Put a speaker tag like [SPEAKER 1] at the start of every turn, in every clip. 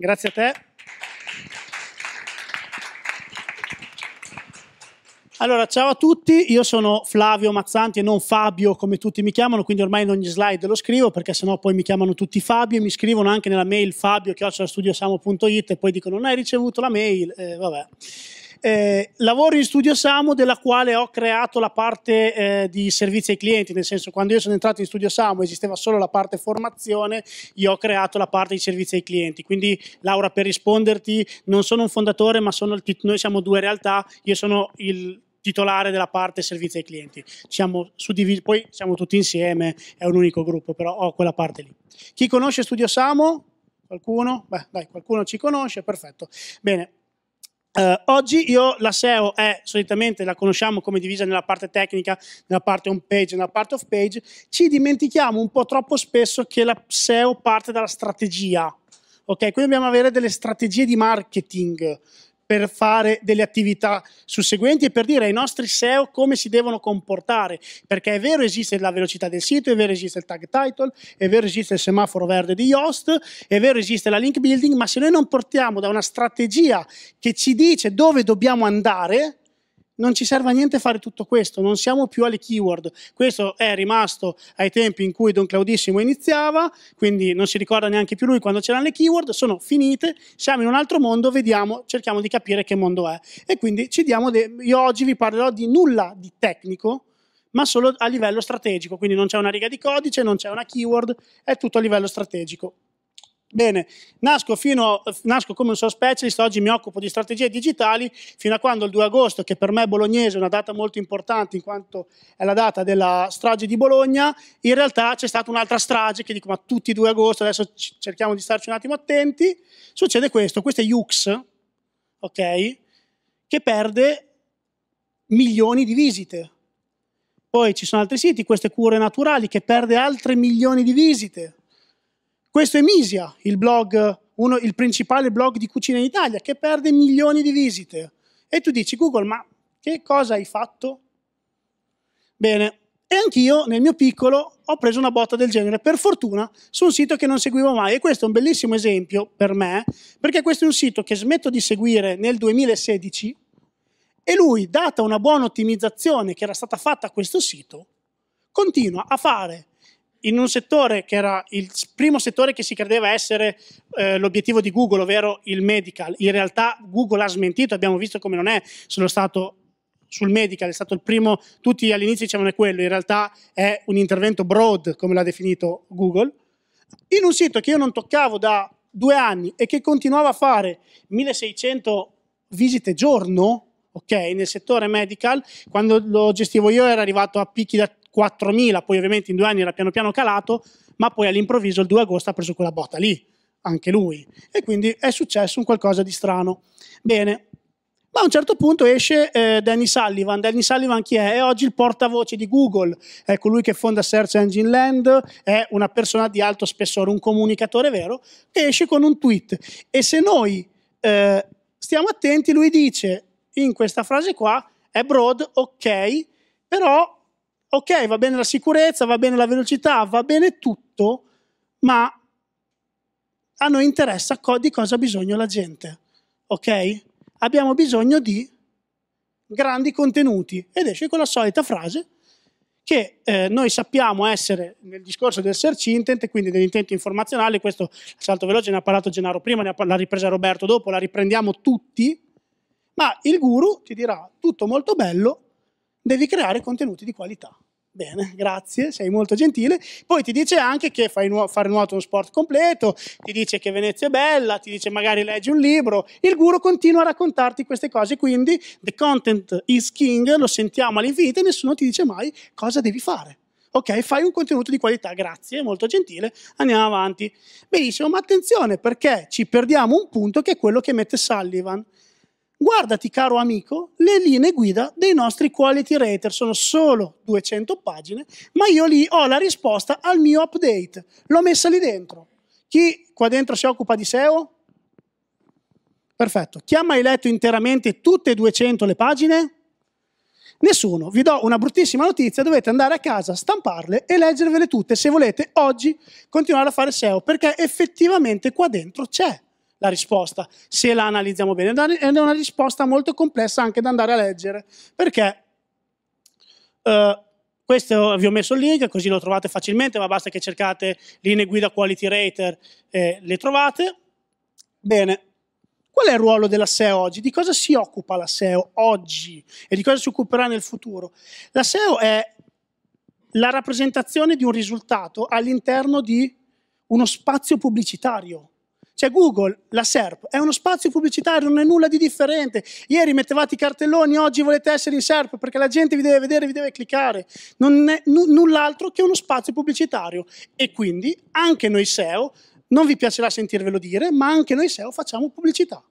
[SPEAKER 1] Grazie a te. Allora, ciao a tutti, io sono Flavio Mazzanti e non Fabio come tutti mi chiamano, quindi ormai in ogni slide lo scrivo perché sennò poi mi chiamano tutti Fabio e mi scrivono anche nella mail fabio.studiosamo.it e poi dicono non hai ricevuto la mail, eh, vabbè. Eh, lavoro in studio Samo della quale ho creato la parte eh, di servizi ai clienti, nel senso quando io sono entrato in studio Samo esisteva solo la parte formazione, io ho creato la parte di servizi ai clienti. Quindi Laura per risponderti, non sono un fondatore ma sono il, noi siamo due realtà, io sono il titolare della parte servizi ai clienti. Siamo suddivisi, poi siamo tutti insieme, è un unico gruppo, però ho quella parte lì. Chi conosce Studio Samo? Qualcuno? Beh, dai, qualcuno ci conosce, perfetto. Bene, eh, oggi io la SEO è solitamente la conosciamo come divisa nella parte tecnica, nella parte home page, nella parte off page. Ci dimentichiamo un po' troppo spesso che la SEO parte dalla strategia. Ok, quindi dobbiamo avere delle strategie di marketing per fare delle attività susseguenti e per dire ai nostri SEO come si devono comportare, perché è vero esiste la velocità del sito, è vero esiste il tag title, è vero esiste il semaforo verde di Yoast, è vero esiste la link building, ma se noi non portiamo da una strategia che ci dice dove dobbiamo andare, non ci serve a niente fare tutto questo, non siamo più alle keyword. Questo è rimasto ai tempi in cui Don Claudissimo iniziava, quindi non si ricorda neanche più lui quando c'erano le keyword, sono finite, siamo in un altro mondo, vediamo, cerchiamo di capire che mondo è. E quindi ci diamo, de- io oggi vi parlerò di nulla di tecnico, ma solo a livello strategico, quindi non c'è una riga di codice, non c'è una keyword, è tutto a livello strategico. Bene, nasco, fino, nasco come un suo sospecialist, oggi mi occupo di strategie digitali fino a quando il 2 agosto, che per me bolognese è una data molto importante in quanto è la data della strage di Bologna, in realtà c'è stata un'altra strage che dico ma tutti i 2 agosto, adesso cerchiamo di starci un attimo attenti, succede questo, questo è Jux, ok, che perde milioni di visite. Poi ci sono altri siti, queste cure naturali, che perde altre milioni di visite questo è Misia, il blog, uno, il principale blog di cucina in Italia, che perde milioni di visite. E tu dici, Google, ma che cosa hai fatto? Bene, e anch'io nel mio piccolo ho preso una botta del genere, per fortuna, su un sito che non seguivo mai. E questo è un bellissimo esempio per me, perché questo è un sito che smetto di seguire nel 2016 e lui, data una buona ottimizzazione che era stata fatta a questo sito, continua a fare in un settore che era il primo settore che si credeva essere eh, l'obiettivo di Google, ovvero il medical. In realtà Google ha smentito, abbiamo visto come non è sullo stato sul medical, è stato il primo, tutti all'inizio dicevano è quello, in realtà è un intervento broad, come l'ha definito Google, in un sito che io non toccavo da due anni e che continuava a fare 1600 visite giorno, ok, nel settore medical, quando lo gestivo io era arrivato a picchi da 4.000, poi ovviamente in due anni era piano piano calato, ma poi all'improvviso il 2 agosto ha preso quella botta lì, anche lui. E quindi è successo un qualcosa di strano. Bene, ma a un certo punto esce eh, Danny Sullivan. Danny Sullivan chi è? È oggi il portavoce di Google, è colui che fonda Search Engine Land, è una persona di alto spessore, un comunicatore vero, che esce con un tweet. E se noi eh, stiamo attenti, lui dice in questa frase qua, è broad, ok, però ok, va bene la sicurezza, va bene la velocità, va bene tutto, ma a noi interessa co- di cosa ha bisogno la gente, ok? Abbiamo bisogno di grandi contenuti ed esce con la solita frase che eh, noi sappiamo essere nel discorso del search intent, quindi dell'intento informazionale, questo salto veloce ne ha parlato Gennaro prima, ne l'ha ripresa Roberto dopo, la riprendiamo tutti, ma il guru ti dirà tutto molto bello, devi creare contenuti di qualità. Bene, grazie, sei molto gentile. Poi ti dice anche che fai nu fare nuoto uno sport completo, ti dice che Venezia è bella, ti dice magari leggi un libro. Il guru continua a raccontarti queste cose, quindi the content is king, lo sentiamo all'infinito e nessuno ti dice mai cosa devi fare. Ok, fai un contenuto di qualità, grazie, molto gentile, andiamo avanti. Benissimo, ma attenzione perché ci perdiamo un punto che è quello che mette Sullivan. Guardati, caro amico, le linee guida dei nostri quality rater sono solo 200 pagine, ma io lì ho la risposta al mio update. L'ho messa lì dentro. Chi qua dentro si occupa di SEO? Perfetto. Chi ha mai letto interamente tutte e 200 le pagine? Nessuno. Vi do una bruttissima notizia, dovete andare a casa, stamparle e leggervele tutte se volete oggi continuare a fare SEO, perché effettivamente qua dentro c'è la risposta, se la analizziamo bene. Ed è una risposta molto complessa anche da andare a leggere, perché uh, questo vi ho messo il link, così lo trovate facilmente, ma basta che cercate linee guida quality rater e le trovate. Bene, Qual è il ruolo della SEO oggi? Di cosa si occupa la SEO oggi e di cosa si occuperà nel futuro? La SEO è la rappresentazione di un risultato all'interno di uno spazio pubblicitario. Cioè Google, la SERP, è uno spazio pubblicitario, non è nulla di differente. Ieri mettevate i cartelloni, oggi volete essere in SERP perché la gente vi deve vedere, vi deve cliccare. Non è n- null'altro che uno spazio pubblicitario. E quindi anche noi SEO, non vi piacerà sentirvelo dire, ma anche noi SEO facciamo pubblicità.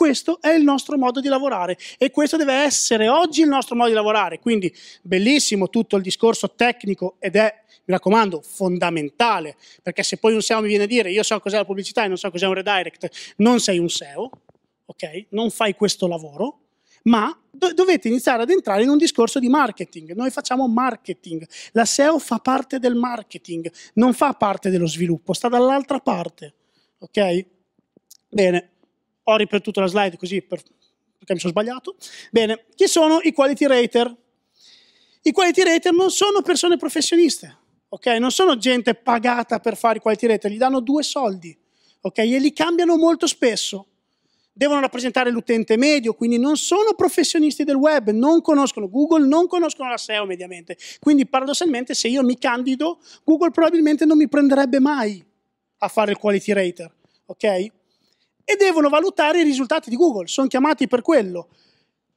[SPEAKER 1] Questo è il nostro modo di lavorare e questo deve essere oggi il nostro modo di lavorare. Quindi bellissimo tutto il discorso tecnico ed è, mi raccomando, fondamentale, perché se poi un SEO mi viene a dire io so cos'è la pubblicità e non so cos'è un redirect, non sei un SEO, ok? Non fai questo lavoro ma dovete iniziare ad entrare in un discorso di marketing. Noi facciamo marketing, la SEO fa parte del marketing, non fa parte dello sviluppo, sta dall'altra parte. Ok? Bene ho ripetuto la slide così per, perché mi sono sbagliato. Bene, chi sono i quality rater? I quality rater non sono persone professioniste, ok? Non sono gente pagata per fare i quality rater, gli danno due soldi, ok? E li cambiano molto spesso. Devono rappresentare l'utente medio, quindi non sono professionisti del web, non conoscono Google, non conoscono la SEO mediamente. Quindi paradossalmente se io mi candido, Google probabilmente non mi prenderebbe mai a fare il quality rater, ok? e devono valutare i risultati di Google, sono chiamati per quello.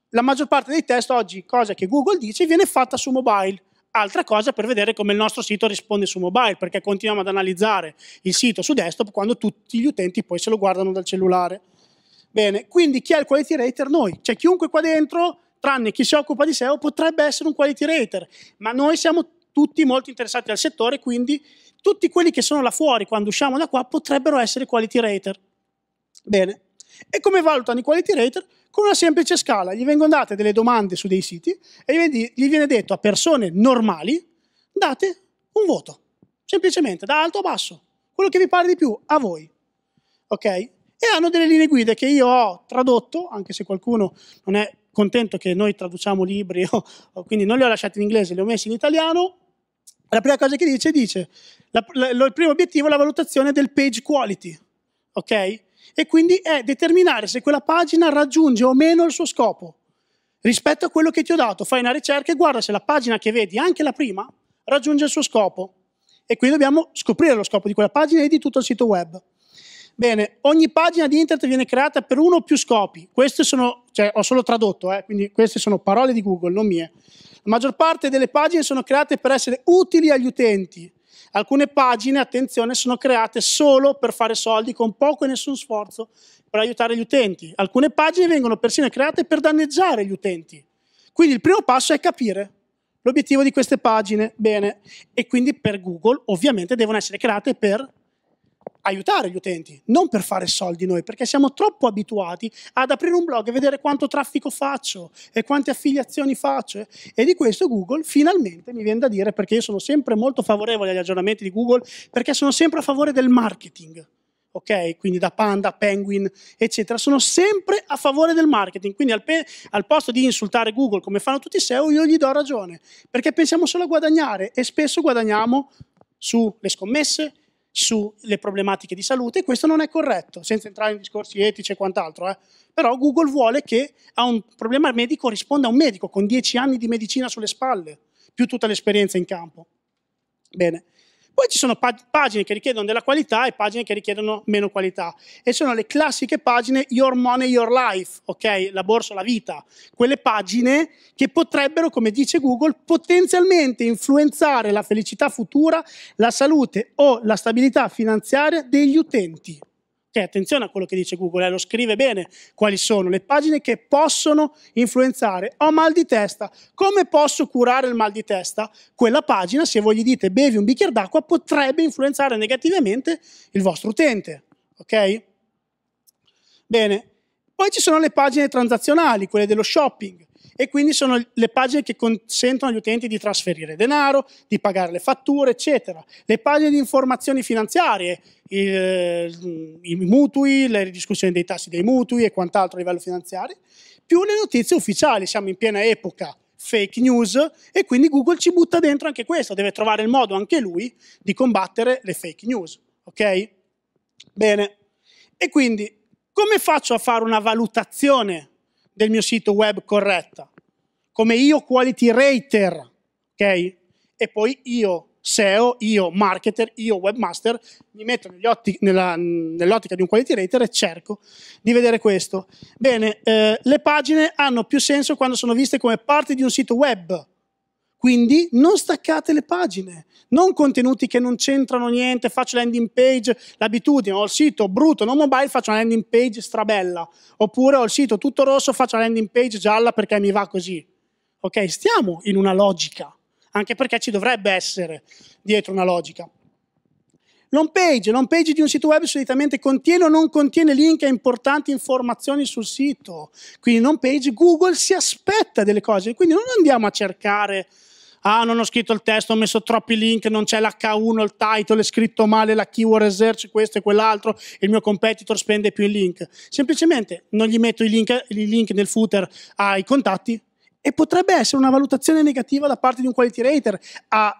[SPEAKER 1] La maggior parte dei test oggi, cosa che Google dice, viene fatta su mobile. Altra cosa per vedere come il nostro sito risponde su mobile, perché continuiamo ad analizzare il sito su desktop quando tutti gli utenti poi se lo guardano dal cellulare. Bene, quindi chi è il quality rater? Noi. Cioè chiunque qua dentro, tranne chi si occupa di SEO, potrebbe essere un quality rater, ma noi siamo tutti molto interessati al settore, quindi tutti quelli che sono là fuori quando usciamo da qua potrebbero essere quality rater. Bene. E come valutano i quality rater? Con una semplice scala. Gli vengono date delle domande su dei siti e gli viene detto a persone normali date un voto. Semplicemente, da alto a basso. Quello che vi pare di più, a voi. Ok? e hanno delle linee guida che io ho tradotto, anche se qualcuno non è contento che noi traduciamo libri, quindi non li ho lasciati in inglese, li ho messi in italiano. La prima cosa che dice, dice, la, la, il primo obiettivo è la valutazione del page quality, ok? e quindi è determinare se quella pagina raggiunge o meno il suo scopo rispetto a quello che ti ho dato. Fai una ricerca e guarda se la pagina che vedi, anche la prima, raggiunge il suo scopo. E qui dobbiamo scoprire lo scopo di quella pagina e di tutto il sito web. Bene, ogni pagina di internet viene creata per uno o più scopi. Queste sono, cioè ho solo tradotto, eh, quindi queste sono parole di Google, non mie. La maggior parte delle pagine sono create per essere utili agli utenti, Alcune pagine, attenzione, sono create solo per fare soldi con poco e nessun sforzo per aiutare gli utenti. Alcune pagine vengono persino create per danneggiare gli utenti. Quindi il primo passo è capire l'obiettivo di queste pagine. Bene, e quindi per Google ovviamente devono essere create per aiutare gli utenti, non per fare soldi noi, perché siamo troppo abituati ad aprire un blog e vedere quanto traffico faccio e quante affiliazioni faccio. E di questo Google finalmente mi viene da dire, perché io sono sempre molto favorevole agli aggiornamenti di Google, perché sono sempre a favore del marketing. Ok, quindi da Panda, Penguin, eccetera, sono sempre a favore del marketing. Quindi al, pe- al posto di insultare Google come fanno tutti i SEO, io gli do ragione, perché pensiamo solo a guadagnare e spesso guadagniamo sulle scommesse, sulle problematiche di salute e questo non è corretto, senza entrare in discorsi etici e quant'altro. Eh. Però Google vuole che a un problema medico risponda un medico con 10 anni di medicina sulle spalle, più tutta l'esperienza in campo. Bene. Poi ci sono pag pagine che richiedono della qualità e pagine che richiedono meno qualità. E sono le classiche pagine Your Money, Your Life, ok? La borsa, la vita. Quelle pagine che potrebbero, come dice Google, potenzialmente influenzare la felicità futura, la salute o la stabilità finanziaria degli utenti. Ok, cioè, attenzione a quello che dice Google, eh, lo scrive bene quali sono le pagine che possono influenzare. Ho mal di testa, come posso curare il mal di testa? Quella pagina, se voi gli dite bevi un bicchiere d'acqua, potrebbe influenzare negativamente il vostro utente. Ok? Bene, poi ci sono le pagine transazionali, quelle dello shopping e quindi sono le pagine che consentono agli utenti di trasferire denaro, di pagare le fatture, eccetera. Le pagine di informazioni finanziarie, il, mm, i mutui, le discussioni dei tassi dei mutui e quant'altro a livello finanziario, più le notizie ufficiali, siamo in piena epoca fake news e quindi Google ci butta dentro anche questo, deve trovare il modo anche lui di combattere le fake news, ok? Bene. E quindi come faccio a fare una valutazione del mio sito web corretta, come io quality rater, ok? E poi io SEO, io marketer, io webmaster, mi metto nella, nell'ottica di un quality rater e cerco di vedere questo. Bene, eh, le pagine hanno più senso quando sono viste come parte di un sito web, quindi non staccate le pagine, non contenuti che non c'entrano niente, faccio landing page, l'abitudine, ho il sito brutto, non mobile, faccio una landing page strabella, oppure ho il sito tutto rosso, faccio una landing page gialla perché mi va così. Ok, stiamo in una logica, anche perché ci dovrebbe essere dietro una logica. L'home page, l'home page di un sito web solitamente contiene o non contiene link a importanti informazioni sul sito. Quindi l'home page Google si aspetta delle cose, quindi non andiamo a cercare ah non ho scritto il testo, ho messo troppi link, non c'è l'H1, il title, è scritto male, la keyword research, questo e quell'altro, il mio competitor spende più in link. Semplicemente non gli metto i link, i link nel footer ai contatti e potrebbe essere una valutazione negativa da parte di un quality rater a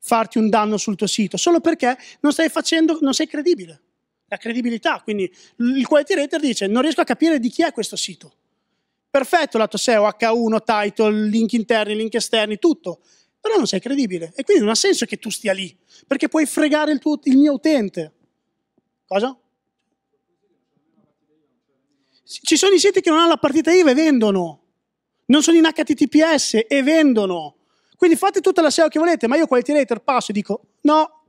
[SPEAKER 1] farti un danno sul tuo sito, solo perché non stai facendo, non sei credibile. La credibilità, quindi il quality rater dice non riesco a capire di chi è questo sito perfetto la tua SEO H1, title, link interni, link esterni, tutto però non sei credibile e quindi non ha senso che tu stia lì, perché puoi fregare il, tuo, il mio utente. Cosa? Ci sono i siti che non hanno la partita IVA e vendono, non sono in HTTPS e vendono. Quindi fate tutta la SEO che volete, ma io quality rater passo e dico no,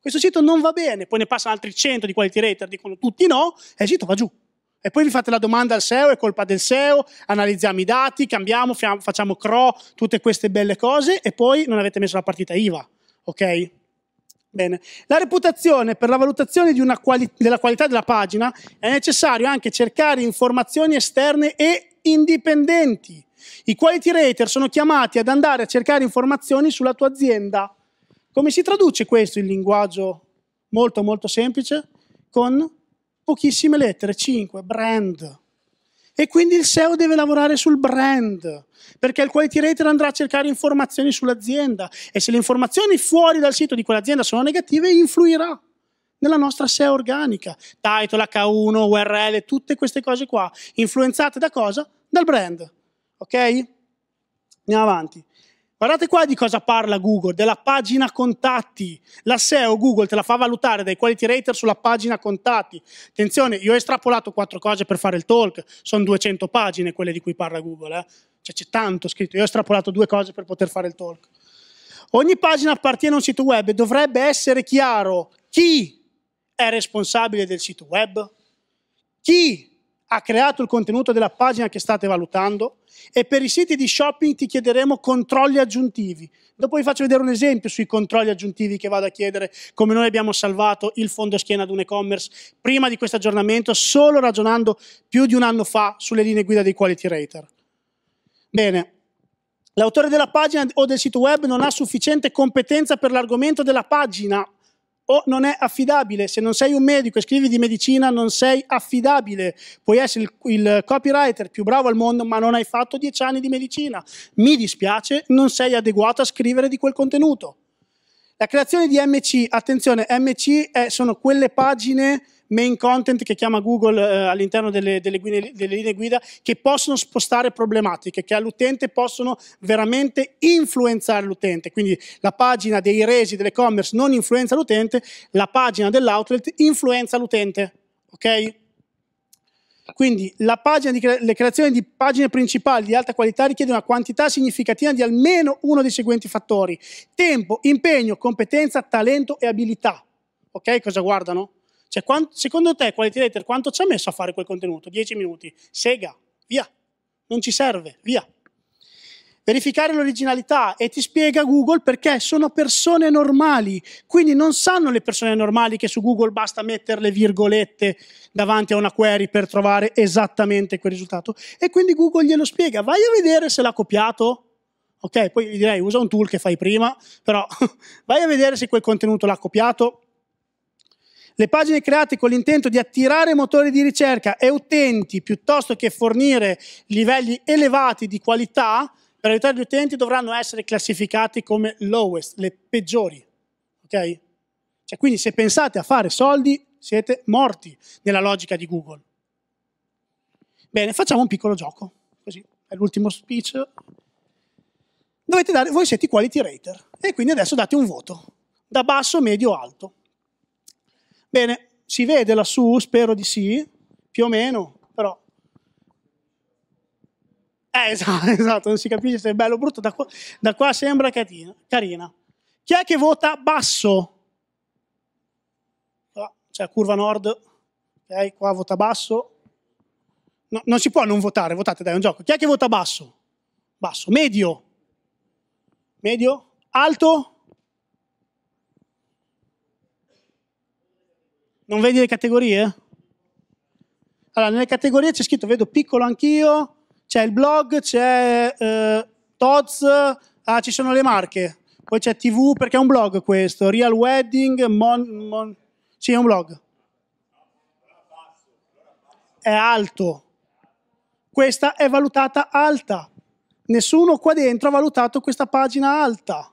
[SPEAKER 1] questo sito non va bene, poi ne passano altri 100 di quality rater, dicono tutti no, e il sito va giù. E poi vi fate la domanda al SEO, è colpa del SEO, analizziamo i dati, cambiamo, facciamo CRO, tutte queste belle cose e poi non avete messo la partita IVA, ok? Bene. La reputazione per la valutazione quali- della qualità della pagina è necessario anche cercare informazioni esterne e indipendenti. I quality rater sono chiamati ad andare a cercare informazioni sulla tua azienda. Come si traduce questo in linguaggio molto molto semplice? Con pochissime lettere, 5, brand. E quindi il SEO deve lavorare sul brand, perché il quality rater andrà a cercare informazioni sull'azienda e se le informazioni fuori dal sito di quell'azienda sono negative, influirà nella nostra SEO organica. Title, H1, URL, tutte queste cose qua, influenzate da cosa? Dal brand. Ok? Andiamo avanti. Guardate qua di cosa parla Google, della pagina contatti. La SEO Google te la fa valutare dai quality rater sulla pagina contatti. Attenzione, io ho estrapolato quattro cose per fare il talk, sono 200 pagine quelle di cui parla Google. Eh? Cioè c'è tanto scritto, io ho estrapolato due cose per poter fare il talk. Ogni pagina appartiene a un sito web e dovrebbe essere chiaro chi è responsabile del sito web, chi ha creato il contenuto della pagina che state valutando e per i siti di shopping ti chiederemo controlli aggiuntivi. Dopo vi faccio vedere un esempio sui controlli aggiuntivi che vado a chiedere, come noi abbiamo salvato il fondo schiena ad un e-commerce prima di questo aggiornamento, solo ragionando più di un anno fa sulle linee guida dei quality rater. Bene, l'autore della pagina o del sito web non ha sufficiente competenza per l'argomento della pagina o non è affidabile. Se non sei un medico e scrivi di medicina non sei affidabile. Puoi essere il, il, copywriter più bravo al mondo, ma non hai fatto dieci anni di medicina. Mi dispiace, non sei adeguato a scrivere di quel contenuto. La creazione di MC, attenzione, MC è, sono quelle pagine main content che chiama Google eh, all'interno delle, delle, guine, delle, linee guida che possono spostare problematiche, che all'utente possono veramente influenzare l'utente. Quindi la pagina dei resi dell'e-commerce non influenza l'utente, la pagina dell'outlet influenza l'utente. Ok? Quindi di cre- le creazioni di pagine principali di alta qualità richiede una quantità significativa di almeno uno dei seguenti fattori: tempo, impegno, competenza, talento e abilità. Ok? Cosa guardano? Cioè, quando, secondo te, quality writer, quanto ci ha messo a fare quel contenuto? 10 minuti. Sega, via. Non ci serve, via. Verificare l'originalità e ti spiega Google perché sono persone normali, quindi non sanno le persone normali che su Google basta mettere le virgolette davanti a una query per trovare esattamente quel risultato e quindi Google glielo spiega. Vai a vedere se l'ha copiato. Ok, poi direi usa un tool che fai prima, però vai a vedere se quel contenuto l'ha copiato le pagine create con l'intento di attirare motori di ricerca e utenti piuttosto che fornire livelli elevati di qualità per aiutare gli utenti dovranno essere classificati come lowest, le peggiori. Ok? Cioè, quindi se pensate a fare soldi siete morti nella logica di Google. Bene, facciamo un piccolo gioco, così è l'ultimo speech. Dovete dare, voi siete i quality rater e quindi adesso date un voto, da basso, medio, alto. Bene, si vede lassù? Spero di sì, più o meno, però... Eh, esatto, esatto, non si capisce se è bello o brutto, da qua, da qua sembra catina, carina. Chi è che vota basso? Qua c'è cioè, curva nord, ok, qua vota basso. No, non si può non votare, votate dai, è un gioco. Chi è che vota basso? Basso, medio, medio, alto, Non vedi le categorie? Allora, nelle categorie c'è scritto, vedo piccolo anch'io, c'è il blog, c'è eh, Toz, ah, ci sono le marche, poi c'è TV, perché è un blog questo, Real Wedding, Mon... mon sì, è un blog. È alto. Questa è valutata alta. Nessuno qua dentro ha valutato questa pagina alta.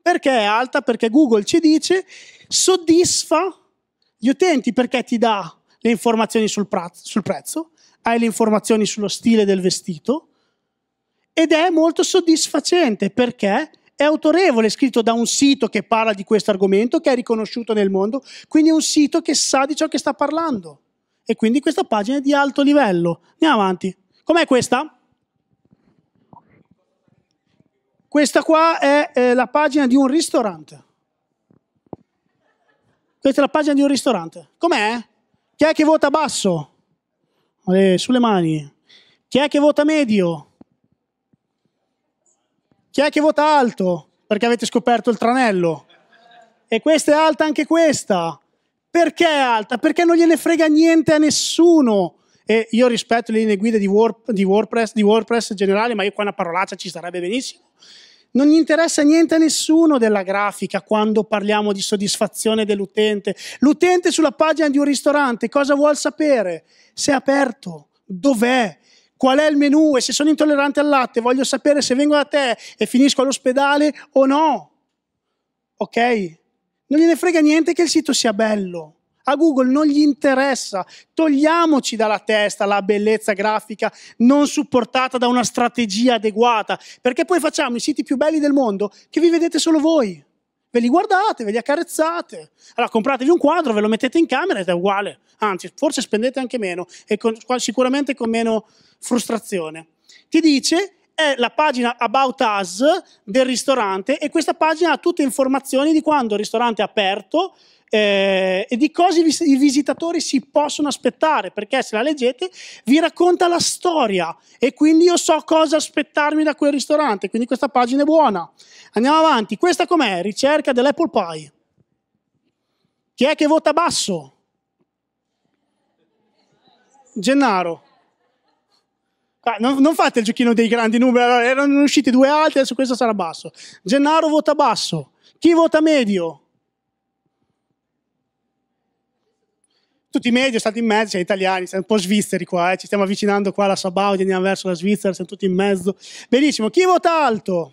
[SPEAKER 1] Perché è alta? Perché Google ci dice soddisfa gli utenti perché ti dà le informazioni sul, sul prezzo, hai le informazioni sullo stile del vestito ed è molto soddisfacente perché è autorevole, scritto da un sito che parla di questo argomento, che è riconosciuto nel mondo, quindi è un sito che sa di ciò che sta parlando. E quindi questa pagina è di alto livello. Andiamo avanti. Com'è questa? Questa qua è eh, la pagina di un ristorante. Avete la pagina di un ristorante. Com'è? Chi è che vota basso? Eh, sulle mani. Chi è che vota medio? Chi è che vota alto? Perché avete scoperto il tranello. E questa è alta anche questa. Perché è alta? Perché non gliene frega niente a nessuno. E io rispetto le linee guida di, Word, di WordPress, di WordPress generale, ma io qua una parolaccia ci starebbe benissimo non gli interessa niente a nessuno della grafica quando parliamo di soddisfazione dell'utente. L'utente sulla pagina di un ristorante cosa vuol sapere? Se è aperto, dov'è? Qual è il menù e se sono intollerante al latte voglio sapere se vengo da te e finisco all'ospedale o no. Ok? Non gliene frega niente che il sito sia bello. A Google non gli interessa. Togliamoci dalla testa la bellezza grafica non supportata da una strategia adeguata, perché poi facciamo i siti più belli del mondo che vi vedete solo voi. Ve li guardate, ve li accarezzate. Allora compratevi un quadro, ve lo mettete in camera ed è uguale. Anzi, forse spendete anche meno e con, sicuramente con meno frustrazione. Ti dice è la pagina About Us del ristorante e questa pagina ha tutte informazioni di quando il ristorante è aperto, eh, e di cosa i visitatori si possono aspettare, perché se la leggete vi racconta la storia e quindi io so cosa aspettarmi da quel ristorante, quindi questa pagina è buona. Andiamo avanti, questa com'è? Ricerca dell'Apple Pie. Chi è che vota basso? Gennaro. Ah, non, non, fate il giochino dei grandi numeri, erano usciti due alti, adesso questo sarà basso. Gennaro vota basso. Chi vota medio? tutti i media, stati in mezzo, cioè italiani, siamo un po' svizzeri qua, eh, ci stiamo avvicinando qua alla Sabaudia, andiamo verso la Svizzera, siamo tutti in mezzo. Benissimo, chi vota alto?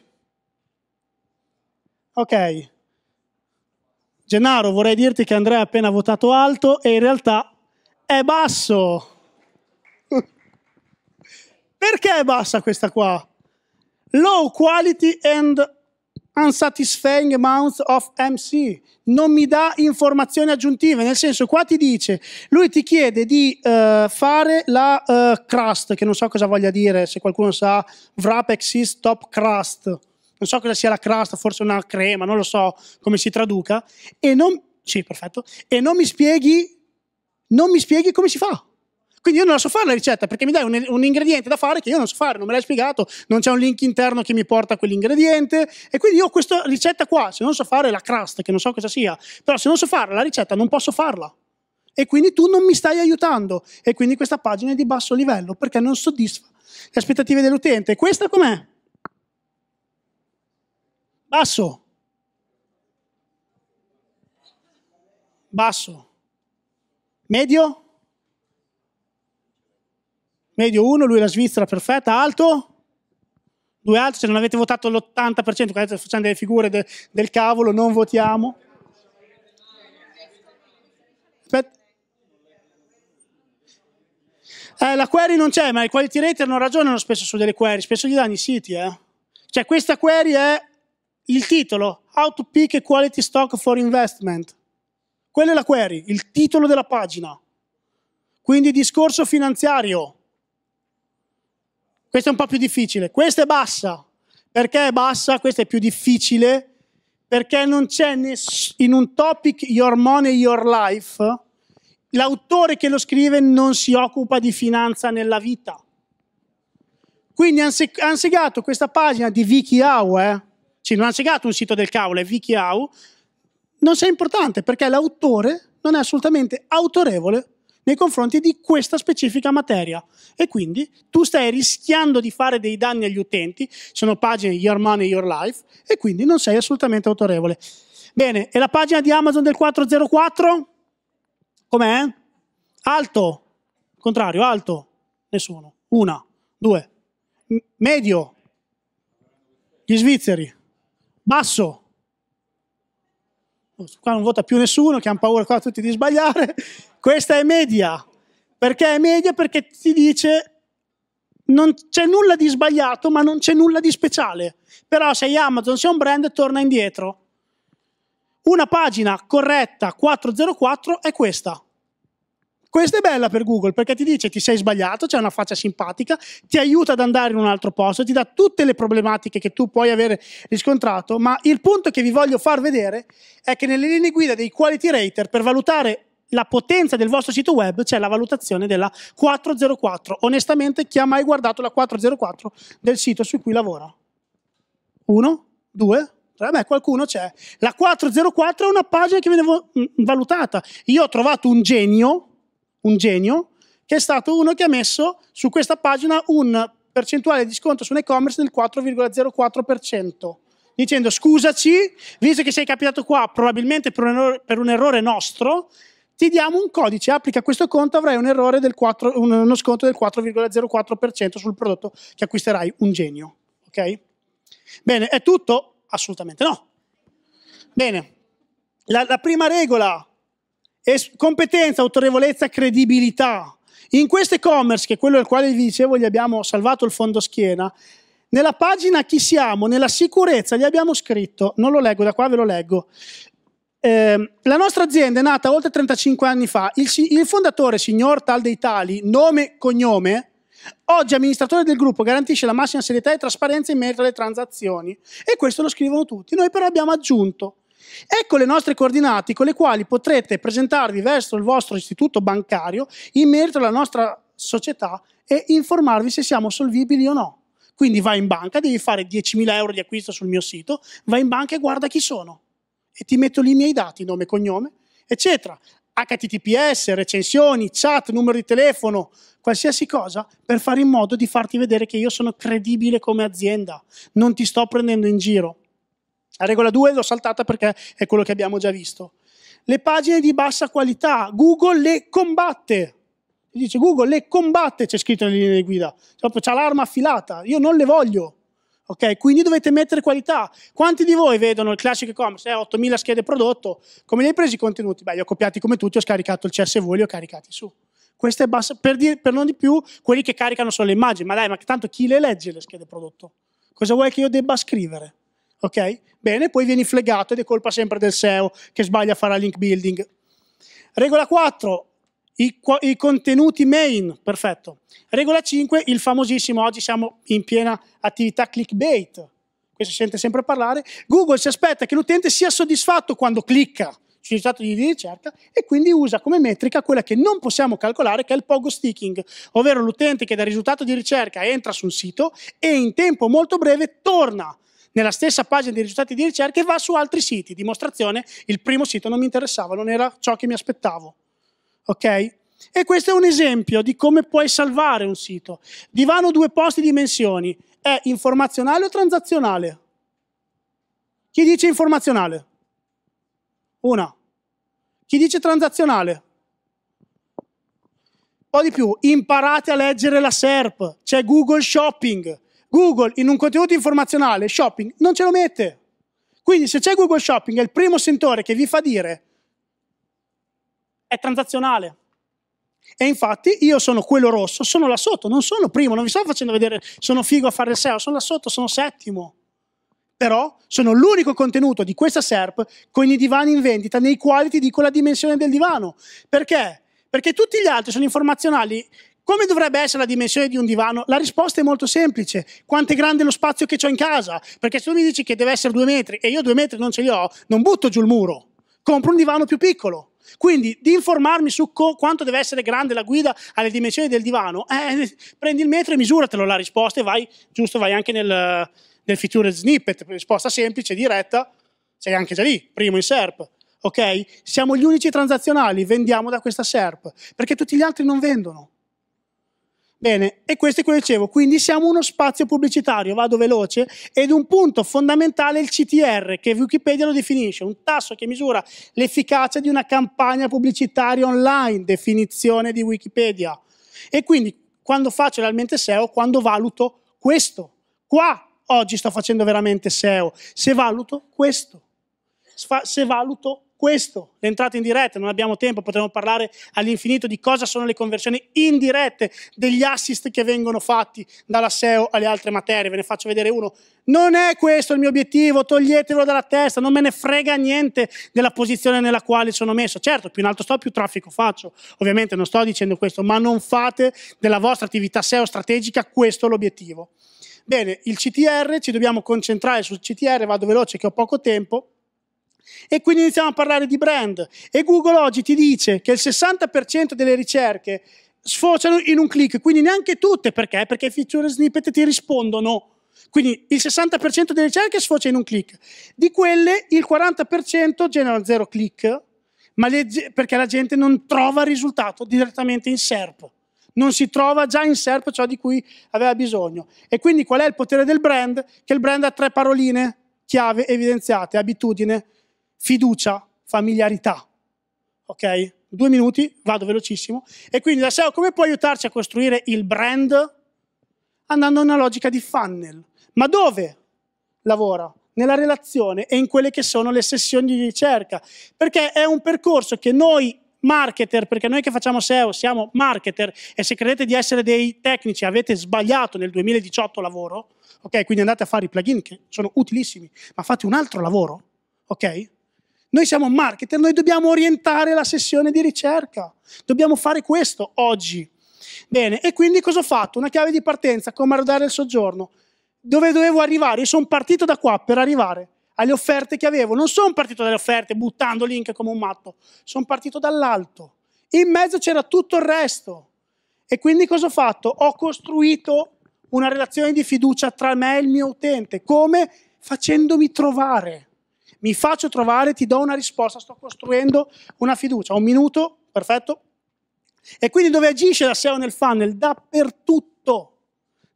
[SPEAKER 1] Ok. Gennaro, vorrei dirti che Andrea ha appena votato alto e in realtà è basso. Perché è bassa questa qua? Low quality and unsatisfying amount of MC, non mi dà informazioni aggiuntive, nel senso qua ti dice, lui ti chiede di uh, fare la uh, crust, che non so cosa voglia dire, se qualcuno sa, wrap exist top crust, non so cosa sia la crust, forse una crema, non lo so come si traduca, e non, sì, perfetto, e non mi spieghi, non mi spieghi come si fa. Quindi io non la so fare la ricetta perché mi dai un, un, ingrediente da fare che io non so fare, non me l'hai spiegato, non c'è un link interno che mi porta quell'ingrediente. E quindi io ho questa ricetta qua, se non so fare la crust, che non so cosa sia, però se non so fare la ricetta non posso farla. E quindi tu non mi stai aiutando. E quindi questa pagina è di basso livello perché non soddisfa le aspettative dell'utente. Questa com'è? Basso. Basso. Medio? medio 1, lui la Svizzera, perfetta, alto, due altri, se non avete votato l'80%, state facendo delle figure de, del cavolo, non votiamo. Aspetta. Eh, la query non c'è, ma i quality rater non ragionano spesso su delle query, spesso gli danno i siti. Eh. Cioè questa query è il titolo, How to pick a quality stock for investment. Quella è la query, il titolo della pagina. Quindi discorso finanziario questa è un po' più difficile. Questa è bassa. Perché è bassa? Questa è più difficile. Perché non c'è ness- in un topic Your Money, Your Life, l'autore che lo scrive non si occupa di finanza nella vita. Quindi hanno segato questa pagina di Vicky Hau, eh? cioè non hanno segato un sito del cavolo, è Vicky Hau, non sia importante perché l'autore non è assolutamente autorevole nei confronti di questa specifica materia. E quindi tu stai rischiando di fare dei danni agli utenti, sono pagine Your Money, Your Life, e quindi non sei assolutamente autorevole. Bene, e la pagina di Amazon del 404? Com'è? Alto, contrario, alto, nessuno. Una, due. M- medio, gli svizzeri. Basso, qua non vota più nessuno, che hanno paura qua tutti di sbagliare, questa è media. Perché è media? Perché ti dice non c'è nulla di sbagliato, ma non c'è nulla di speciale. Però sei Amazon, sei un brand, torna indietro. Una pagina corretta 404 è questa. Questa è bella per Google perché ti dice ti sei sbagliato, c'è una faccia simpatica, ti aiuta ad andare in un altro posto, ti dà tutte le problematiche che tu puoi avere riscontrato, ma il punto che vi voglio far vedere è che nelle linee guida dei quality rater per valutare la potenza del vostro sito web c'è cioè la valutazione della 404. Onestamente, chi ha mai guardato la 404 del sito su cui lavora? Uno? Due? Tre? Beh, qualcuno c'è. La 404 è una pagina che viene valutata. Io ho trovato un genio un genio, che è stato uno che ha messo su questa pagina un percentuale di sconto su un e-commerce del 4,04%, dicendo scusaci, visto che sei capitato qua probabilmente per un errore, per un errore nostro, ti diamo un codice, applica questo conto, avrai un 4, uno sconto del 4,04% sul prodotto che acquisterai, un genio. Ok? Bene, è tutto? Assolutamente no. Bene, la, la prima regola Es- competenza, autorevolezza, credibilità. In questo e-commerce, che è quello al quale vi dicevo gli abbiamo salvato il fondo schiena, nella pagina chi siamo, nella sicurezza, gli abbiamo scritto, non lo leggo, da qua ve lo leggo, eh, la nostra azienda è nata oltre 35 anni fa. Il, il fondatore, signor Tal dei Tali, nome e cognome, oggi amministratore del gruppo, garantisce la massima serietà e trasparenza in merito alle transazioni. E questo lo scrivono tutti. Noi però abbiamo aggiunto Ecco le nostre coordinate con le quali potrete presentarvi verso il vostro istituto bancario in merito alla nostra società e informarvi se siamo solvibili o no. Quindi vai in banca, devi fare 10.000 euro di acquisto sul mio sito, vai in banca e guarda chi sono. E ti metto lì i miei dati, nome, cognome, eccetera. HTTPS, recensioni, chat, numero di telefono, qualsiasi cosa per fare in modo di farti vedere che io sono credibile come azienda, non ti sto prendendo in giro. La regola 2 l'ho saltata perché è quello che abbiamo già visto. Le pagine di bassa qualità, Google le combatte. Dice Google le combatte, c'è scritto nelle linee di guida. Cioè, c'ha l'arma affilata, io non le voglio. Ok, Quindi dovete mettere qualità. Quanti di voi vedono il classic e-commerce? Eh, 8.000 schede prodotto, come li hai presi i contenuti? Beh, li ho copiati come tutti, ho scaricato il CSV, li ho caricati su. Questo è bassa, per, dire, per non di più, quelli che caricano solo le immagini. Ma dai, ma tanto chi le legge le schede prodotto? Cosa vuoi che io debba scrivere? ok? Bene, poi vieni flegato ed è colpa sempre del SEO che sbaglia a fare link building. Regola 4, i, i, contenuti main, perfetto. Regola 5, il famosissimo, oggi siamo in piena attività clickbait, questo si sente sempre parlare, Google si aspetta che l'utente sia soddisfatto quando clicca sul risultato di ricerca e quindi usa come metrica quella che non possiamo calcolare che è il pogo sticking, ovvero l'utente che dal risultato di ricerca entra su un sito e in tempo molto breve torna nella stessa pagina dei risultati di ricerca e va su altri siti. Dimostrazione, il primo sito non mi interessava, non era ciò che mi aspettavo. Ok? E questo è un esempio di come puoi salvare un sito. Divano due posti dimensioni, è informazionale o transazionale? Chi dice informazionale? Una. Chi dice transazionale? Un po' di più, imparate a leggere la SERP, c'è Google Shopping, Google in un contenuto informazionale, shopping, non ce lo mette. Quindi se c'è Google Shopping è il primo sentore che vi fa dire è transazionale. E infatti io sono quello rosso, sono là sotto, non sono primo, non vi sto facendo vedere sono figo a fare il SEO, sono là sotto, sono settimo. Però sono l'unico contenuto di questa SERP con i divani in vendita nei quali ti dico la dimensione del divano. Perché? Perché tutti gli altri sono informazionali come dovrebbe essere la dimensione di un divano? La risposta è molto semplice. Quanto è grande lo spazio che ho in casa? Perché se tu mi dici che deve essere due metri e io due metri non ce li ho, non butto giù il muro. Compro un divano più piccolo. Quindi di informarmi su co- quanto deve essere grande la guida alle dimensioni del divano, eh, prendi il metro e misuratelo la risposta e vai, giusto, vai anche nel, nel feature snippet, risposta semplice, diretta, sei anche già lì, primo in SERP. Ok? Siamo gli unici transazionali, vendiamo da questa SERP, perché tutti gli altri non vendono. Bene, e questo è quello che dicevo, quindi siamo uno spazio pubblicitario, vado veloce, ed un punto fondamentale è il CTR, che Wikipedia lo definisce, un tasso che misura l'efficacia di una campagna pubblicitaria online, definizione di Wikipedia. E quindi quando faccio realmente SEO, quando valuto questo, qua oggi sto facendo veramente SEO, se valuto questo, se valuto questo, le entrate in diretta, non abbiamo tempo, potremmo parlare all'infinito di cosa sono le conversioni indirette, degli assist che vengono fatti dalla SEO alle altre materie, ve ne faccio vedere uno. Non è questo il mio obiettivo, toglietelo dalla testa, non me ne frega niente della posizione nella quale sono messo. Certo, più in alto sto, più traffico faccio, ovviamente non sto dicendo questo, ma non fate della vostra attività SEO strategica questo l'obiettivo. Bene, il CTR, ci dobbiamo concentrare sul CTR, vado veloce che ho poco tempo e quindi iniziamo a parlare di brand. E Google oggi ti dice che il 60% delle ricerche sfociano in un click, quindi neanche tutte, perché? Perché i feature snippet ti rispondono. Quindi il 60% delle ricerche sfocia in un click. Di quelle il 40% genera zero click, ma le, perché la gente non trova il risultato direttamente in SERP. Non si trova già in SERP ciò di cui aveva bisogno. E quindi qual è il potere del brand? Che il brand ha tre paroline chiave evidenziate, abitudine, fiducia, familiarità. Ok? Due minuti, vado velocissimo. E quindi la SEO come può aiutarci a costruire il brand? Andando in una logica di funnel. Ma dove lavora? Nella relazione e in quelle che sono le sessioni di ricerca. Perché è un percorso che noi marketer, perché noi che facciamo SEO siamo marketer e se credete di essere dei tecnici avete sbagliato nel 2018 lavoro, ok? Quindi andate a fare i plugin che sono utilissimi, ma fate un altro lavoro, ok? Noi siamo marketer, noi dobbiamo orientare la sessione di ricerca. Dobbiamo fare questo oggi. Bene, e quindi cosa ho fatto? Una chiave di partenza, come arrodare il soggiorno. Dove dovevo arrivare? Io sono partito da qua per arrivare alle offerte che avevo. Non sono partito dalle offerte buttando link come un matto, sono partito dall'alto. In mezzo c'era tutto il resto. E quindi cosa ho fatto? Ho costruito una relazione di fiducia tra me e il mio utente. Come? Facendomi trovare mi faccio trovare, ti do una risposta, sto costruendo una fiducia. Un minuto, perfetto. E quindi dove agisce la SEO nel funnel? Dappertutto,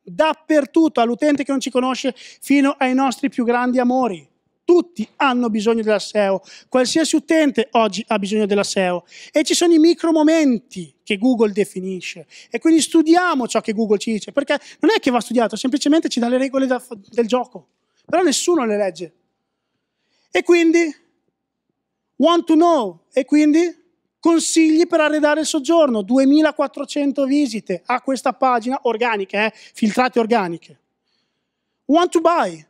[SPEAKER 1] dappertutto, all'utente che non ci conosce fino ai nostri più grandi amori. Tutti hanno bisogno della SEO, qualsiasi utente oggi ha bisogno della SEO e ci sono i micro momenti che Google definisce e quindi studiamo ciò che Google ci dice perché non è che va studiato, semplicemente ci dà le regole da, del gioco, però nessuno le legge. E quindi, want to know, e quindi consigli per arredare il soggiorno, 2400 visite a questa pagina, organiche, eh? filtrate organiche. Want to buy,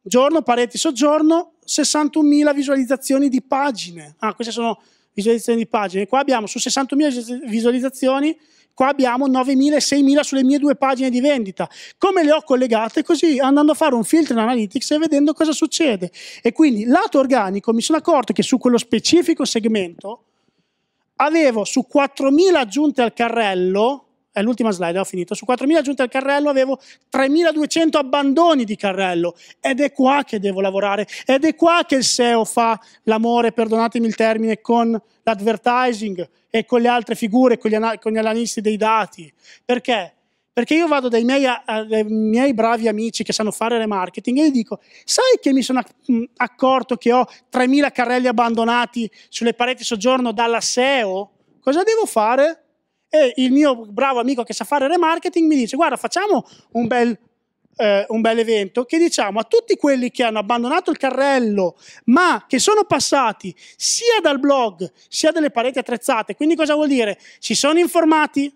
[SPEAKER 1] giorno, pareti, soggiorno, 61.000 visualizzazioni di pagine. Ah, queste sono visualizzazioni di pagine. Qua abbiamo su 61.000 visualizzazioni qua abbiamo 9.000 6.000 sulle mie due pagine di vendita. Come le ho collegate? Così andando a fare un filtro in Analytics e vedendo cosa succede. E quindi lato organico mi sono accorto che su quello specifico segmento avevo su 4.000 aggiunte al carrello è l'ultima slide, ho finito, su 4.000 aggiunte al carrello avevo 3.200 abbandoni di carrello ed è qua che devo lavorare, ed è qua che il SEO fa l'amore, perdonatemi il termine, con l'advertising e con le altre figure, con gli, anal- con gli analisti dei dati. Perché? Perché io vado dai miei, dai miei, bravi amici che sanno fare le marketing e gli dico, sai che mi sono accorto che ho 3.000 carrelli abbandonati sulle pareti soggiorno dalla SEO? Cosa devo fare? e il mio bravo amico che sa fare remarketing mi dice guarda facciamo un bel eh, un bel evento che diciamo a tutti quelli che hanno abbandonato il carrello ma che sono passati sia dal blog sia dalle pareti attrezzate, quindi cosa vuol dire? Si sono informati,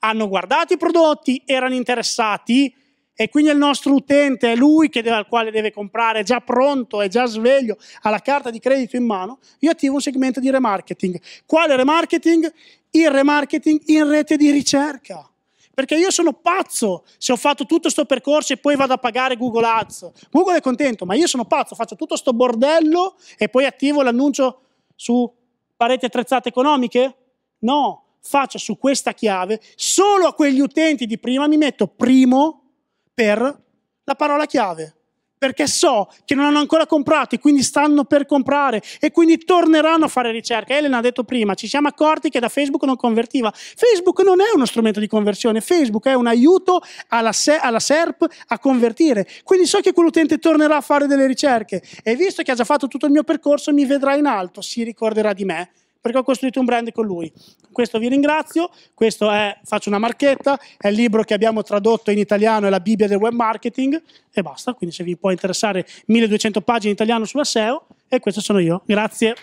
[SPEAKER 1] hanno guardato i prodotti, erano interessati e quindi il nostro utente è lui deve, al quale deve comprare, è già pronto, è già sveglio, ha la carta di credito in mano, io attivo un segmento di remarketing. Quale remarketing? in remarketing, in rete di ricerca. Perché io sono pazzo se ho fatto tutto questo percorso e poi vado a pagare Google Ads. Google è contento, ma io sono pazzo, faccio tutto questo bordello e poi attivo l'annuncio su pareti attrezzate economiche? No, faccio su questa chiave, solo a quegli utenti di prima mi metto primo per la parola chiave perché so che non hanno ancora comprato e quindi stanno per comprare e quindi torneranno a fare ricerca. Elena ha detto prima, ci siamo accorti che da Facebook non convertiva. Facebook non è uno strumento di conversione, Facebook è un aiuto alla, se- alla SERP a convertire. Quindi so che quell'utente tornerà a fare delle ricerche e visto che ha già fatto tutto il mio percorso mi vedrà in alto, si ricorderà di me perché ho costruito un brand con lui. questo vi ringrazio, questo è, faccio una marchetta, è il libro che abbiamo tradotto in italiano, è la Bibbia del web marketing e basta, quindi se vi può interessare 1200 pagine in italiano sulla SEO e questo sono io. Grazie.